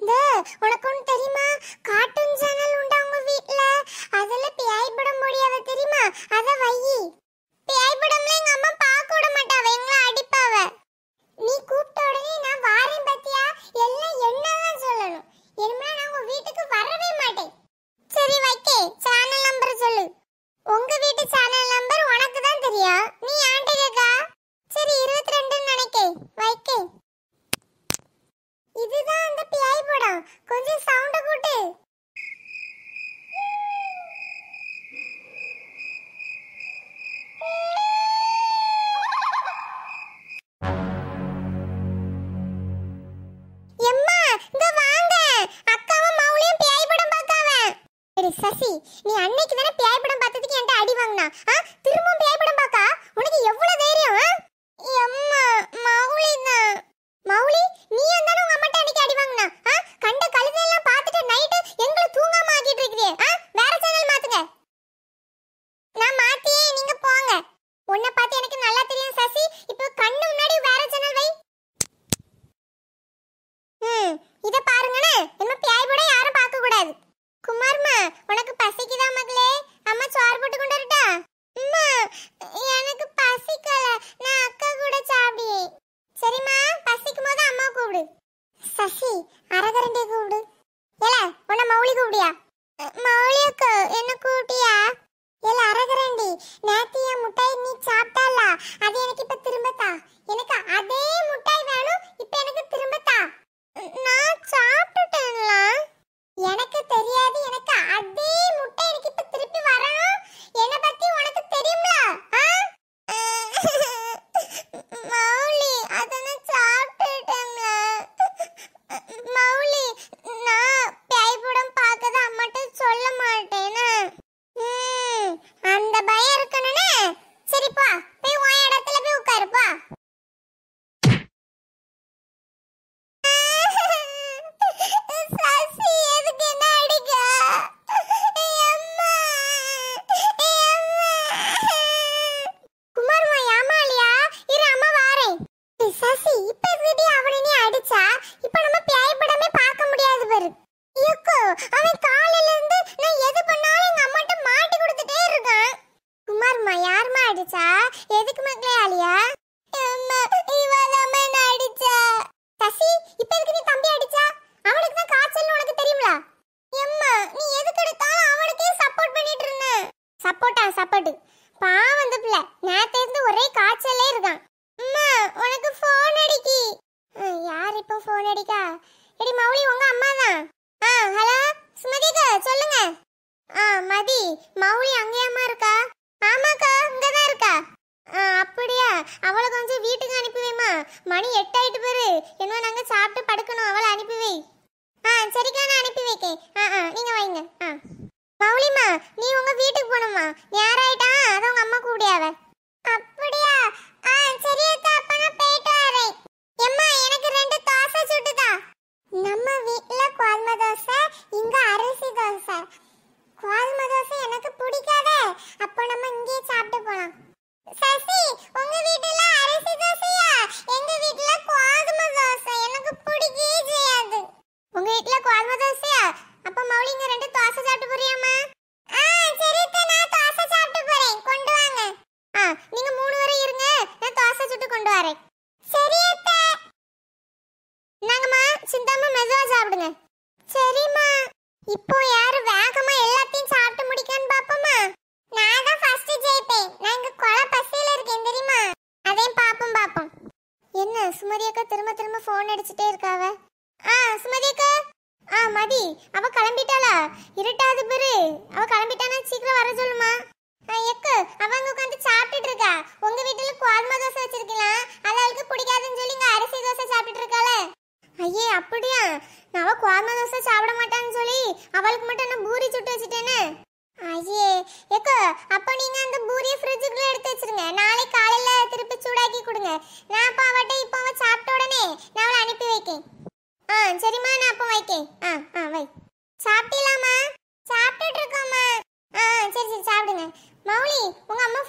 இந்த சசி நீ அன்னைக்கு தானே பேய் படம் பார்த்ததுக்கு என்கிட்ட அடி வாங்கினா ஆ திரும்ப வேண்டாம் சாப்பாடு பாவம் அந்த பிள்ளை நேரத்துல இருந்து ஒரே காய்ச்சலே இருக்கான் அம்மா உனக்கு ஃபோன் அடிக்கி யார் இப்போ ஃபோன் அடிக்கா எடி மௌலி உங்க அம்மா தான் ஆ ஹலோ சுமதிக்க சொல்லுங்க ஆ மதி மௌலி அங்கேயாமா இருக்கா ஆமாக்கா இங்க தான் இருக்கா அப்படியா அவளை கொஞ்சம் வீட்டுக்கு அனுப்பி வைமா மணி எட்டு ஆயிட்டு பாரு என்ன நாங்க சாப்பிட்டு படுக்கணும் அவளை அனுப்பி வை ஆ சரிக்கா நான் அனுப்பி வைக்கேன் ஆ ஆ நீங்க வைங்க ஆ மௌலிமா நீ உங்க வீட்டுக்கு போகணுமா யாராயிட்டா அதை உங்க அம்மா கூப்பிடியாவ அப்படியா ஆ சரி அக்கா அப்ப நான் போயிட்டு வரேன் எம்மா எனக்கு ரெண்டு தோசை சுட்டுதா நம்ம வீட்ல கோதுமை தோசை இங்க அரிசி தோசை கோதுமை தோசை எனக்கு பிடிக்காதே அப்போ நம்ம இங்கேயே சாப்பிட்டு போலாம் எல்லாரும் வேகமா எல்லாத்தையும் சாப்பிட்டு முடிக்கன்னு பாப்போமா நான் தான் ஃபர்ஸ்ட் ஜெயிப்பேன் நான் இங்க கொல பசியில இருக்கேன் தெரியுமா அதையும் பாப்போம் பாப்போம் என்ன சுமதி அக்கா திரும்ப திரும்ப ஃபோன் அடிச்சுட்டே இருக்காவ ஆ சுமதி அக்கா ஆ மதி அவ கிளம்பிட்டாளா இருட்டாது பேரு அவ கிளம்பிட்டானா சீக்கிரம் வர சொல்லுமா எக்கு அவ அங்க உட்காந்து சாப்பிட்டுட்டு இருக்கா உங்க வீட்டுல குவால்மா தோசை வச்சிருக்கலாம் அது அவளுக்கு பிடிக்காதுன்னு சொல்லி இங்க அரிசி தோசை சாப்பிட்டுட்டு இருக்காளே ஐயே அப்படியா நான் குவார்மா தோசை சாப்பிட மாட்டான்னு சொல்லி அவளுக்கு மட்டும் நான் பூரி சுட்டு வச்சுட்டேனே ஐயே ஏக்கோ அப்போ நீங்க அந்த பூரியை ஃப்ரிட்ஜுக்குள்ள எடுத்து வச்சிருங்க நாளை காலையில திருப்பி சூடாக்கி கொடுங்க நான் அப்போ அவட்ட இப்போ அவ சாப்பிட்ட உடனே நான் அவளை அனுப்பி வைக்கேன் ஆ சரிம்மா நான் அப்போ வைக்கேன் ஆ ஆ வை சாப்பிட்டீங்களாம்மா சாப்பிட்டுட்டு இருக்கோம்மா ஆ சரி சரி சாப்பிடுங்க மௌலி உங்க அம்மா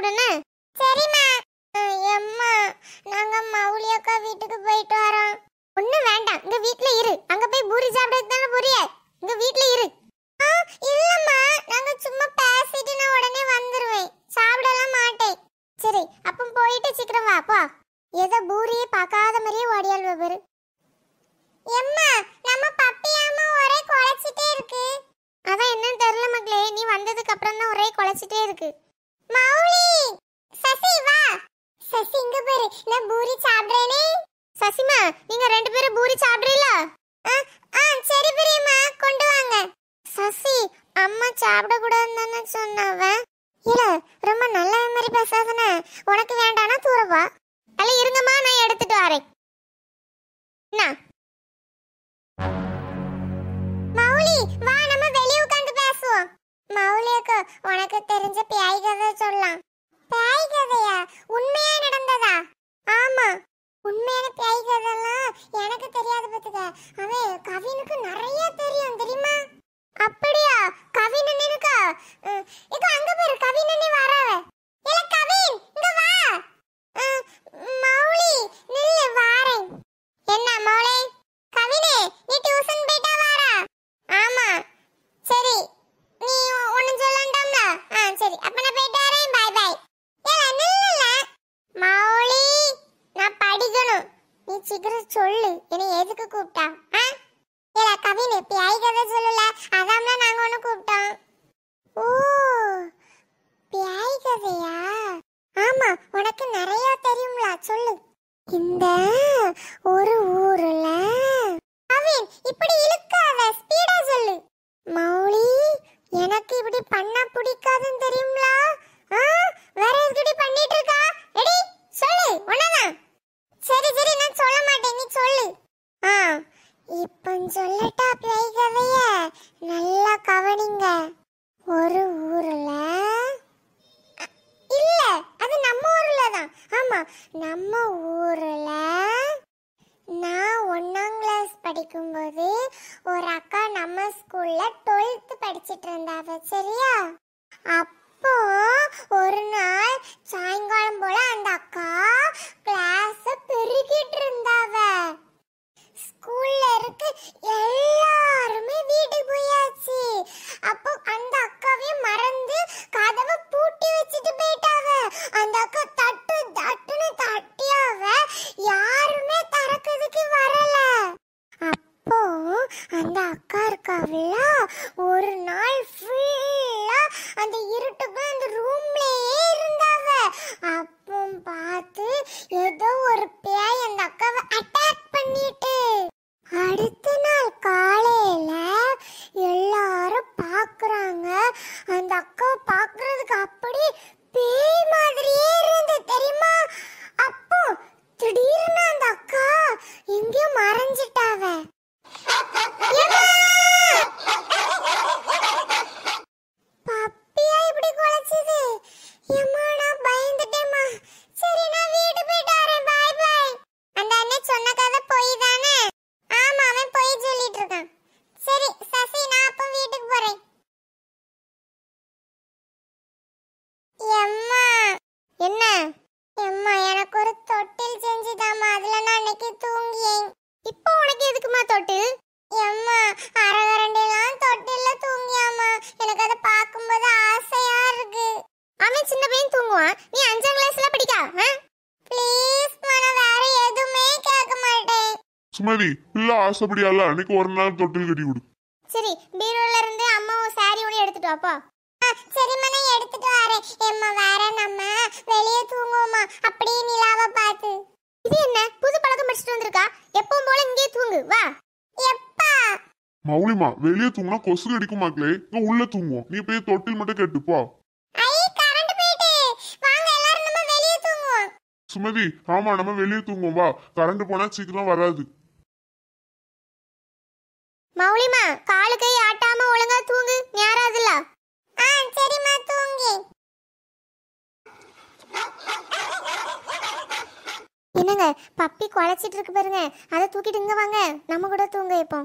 உடனே சரிம்மா எம்மா நாங்க மௌலி அக்கா வீட்டுக்கு போயிட்டு வரோம் ஒண்ணும் வேண்டாம் இங்க வீட்ல இரு அங்க போய் பூரி சாப்பிடுறது தானே பூரிய இங்க வீட்ல இரு இல்லம்மா நாங்க சும்மா பேசிட்டு நான் உடனே வந்துருவேன் சாப்பிடலாம் மாட்டேன் சரி அப்ப போயிட்டு சீக்கிரம் வா போ ஏதோ பூரியே பார்க்காத சீக்கிரம் சொல்லு என்னை எதுக்கு கூப்பிட்டா ஆ ஏல கவின் இப்ப யாய்க்கதை சொல்லல அதான் நாங்க ஒண்ணு கூப்பிட்டோம் ஓ பியாய் கதையா ஆமா உனக்கு நிறைய தெரியும்ல சொல்லு இந்த ஒரு ஊர்ல கவின் இப்படி இழுக்காத ஸ்பீடா சொல்லு மௌலி எனக்கு இப்படி பண்ண பிடிக்காதுன்னு ஒரு அக்கா நம்ம ஸ்கூல்ல டுவெல்த்து படிச்சிட்டு இருந்தாவ சரியா அப்போ ஒரு நாள் சாயங்காலம் போல அந்த அக்கா கிளாஸ் பெருகிட்டு இருந்தாவ ஸ்கூல்ல இருக்கு எல்லாருமே வீடு போயாச்சு அப்போ அந்த அக்காவே மறந்து கதவை பூட்டி வச்சுட்டு போயிட்டாவ அந்த அக்கா தட்டு தட்டுன்னு சுமதி இல்ல இல்ல அன்னைக்கு ஒரு நாள் தொட்டில் கட்டி விடு சரி பீரோல இருந்து அம்மா சாரி ஒண்ணு எடுத்துட்டு வாப்பா சரி மனை எடுத்துட்டு வரேன் எம்மா வேற நம்ம வெளிய தூங்குவோமா அப்படியே நிலாவ பாத்து இது என்ன புது பழக்கம் படிச்சுட்டு வந்திருக்கா எப்பவும் போல இங்கே தூங்கு வா எப்பா மௌலிமா வெளியே தூங்கினா கொசு கடிக்கும் மக்களே இங்க உள்ள தூங்குவோம் நீ போய் தொட்டில் மட்டும் கட்டுப்பா ஐ கரண்ட் போயிட்டு வாங்க எல்லாரும் நம்ம தூங்குவோம் சுமதி ஆமா நம்ம வெளியே தூங்குவோம் வா கரண்ட் போனா சீக்கிரம் வராது மௌலிமா காலு கை ஆட்டாம ஒழுங்கா தூங்கு நேராதுல ஆ சரிம்மா தூங்கு என்னங்க பப்பி குலைச்சிட்டு இருக்கு பாருங்க அதை தூக்கிட்டு இங்க வாங்க நம்ம கூட தூங்க இப்போ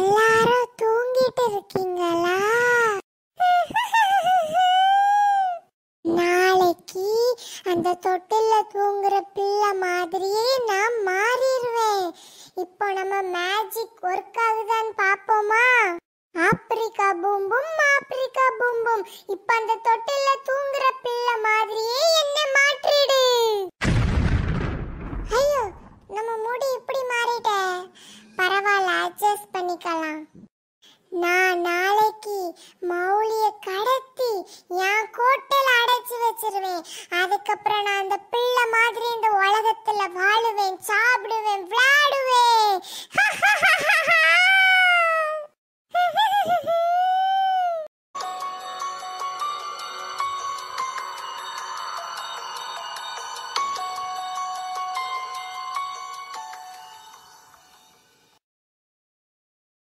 எல்லாரும் தூங்கிட்டு இருக்கீங்களா அந்த தொட்டில்ல தூங்குற பிள்ளை மாதிரியே நான் மாறிடுவேன் இப்போ நம்ம மேஜிக் ஒர்க் ஆகுதான்னு பாப்போமா ஆப்பிரிக்கா பூம்பும் ஆப்பிரிக்கா பூம்பும் இப்ப அந்த தொட்டில்ல தூங்குற பிள்ளை மாதிரியே என்ன மாற்றிடு ஐயோ நம்ம முடி இப்படி மாறிட்ட பரவாயில்ல அட்ஜஸ்ட் பண்ணிக்கலாம் நான் நாளைக்கு மௌலிய கடத்தி என் கோட்டில்